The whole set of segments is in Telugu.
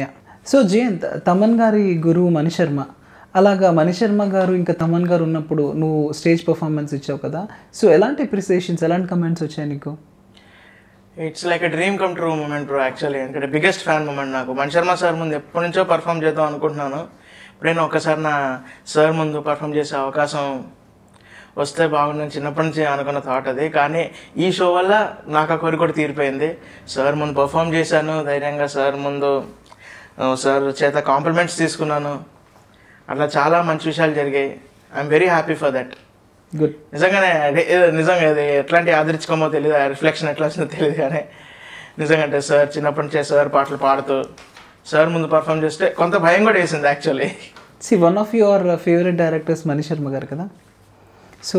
యా సో జయంత్ తమన్ గారి గురువు మణిశర్మ అలాగా మణిశర్మ గారు ఇంకా తమన్ గారు ఉన్నప్పుడు నువ్వు స్టేజ్ పర్ఫార్మెన్స్ ఇచ్చావు కదా సో ఎలాంటి అప్రిసియేషన్స్ ఎలాంటి కమెంట్స్ వచ్చాయి నీకు it's like a dream come true moment actually ఎందుకంటే బిగ్గెస్ట్ ఫ్యాన్ మూమెంట్ నాకు మణిశర్మ సార్ ముందు ఎప్పటి నుంచో పర్ఫామ్ చేద్దాం అనుకుంటున్నాను నేను ఒకసారి నా సార్ ముందు పర్ఫామ్ చేసే అవకాశం వస్తే బాగుండని చిన్నప్పటి నుంచి అనుకున్న థాట్ అది కానీ ఈ షో వల్ల నాకు ఆ కోరిక కూడా తీరిపోయింది సార్ ముందు పర్ఫామ్ చేశాను ధైర్యంగా సార్ ముందు సార్ చేత కాంప్లిమెంట్స్ తీసుకున్నాను అట్లా చాలా మంచి విషయాలు జరిగాయి I'm very happy for that good నిజంగానే నిజంగా అది ఎట్లాంటి ఆదరించుకోమో తెలియదు రిఫ్లెక్షన్ ఎట్లా వచ్చిందో తెలియదు కానీ నిజంగా అంటే సార్ చిన్నప్పటి నుంచే సార్ పాటలు పాడుతూ సార్ ముందు పర్ఫామ్ చేస్తే కొంత భయం కూడా వేసింది actually see one of your favourite directors Manish Sharma గారు కదా సో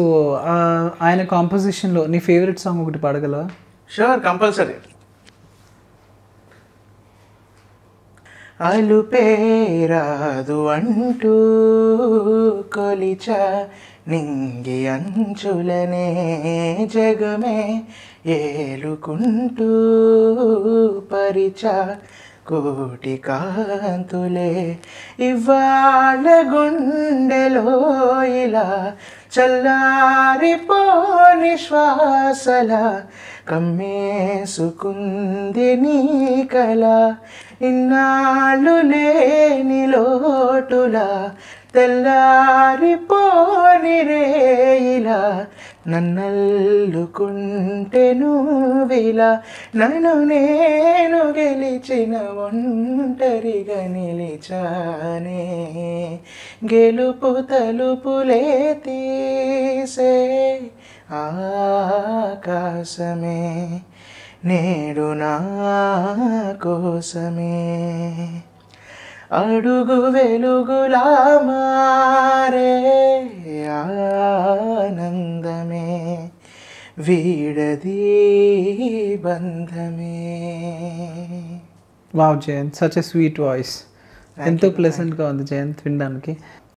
ఆయన కాంపోజిషన్లో నీ ఫేవరెట్ సాంగ్ ఒకటి పాడగలవా షూర్ కంపల్సరీ అలుపేరాదు అంటూ కొలిచ నింగి అంచులనే జగమే ఏలుకుంటూ పరిచ కోటి కాంతులే ఇవాళ గుండెలో ఇలా చల్లారిపోని శ్వాసల కమ్మేసుకుంది నీ కళ ఇన్నాళ్ళు లేని లోటుల తెల్లారిపోని రే ఇలా నన్నల్లుకుంటేను విలా నన్ను నేను గెలిచిన ఒంటరిగా నిలిచానే గెలుపు తలుపులే తీసే ఆకాశమే నేడు నా కోసమే అడుగు వెలుగులా మారే ఆ వీడది బంధమే wow Jayanth such a sweet voice ఎంతో ప్లెసెంట్గా ఉంది జయంత్ వినడానికి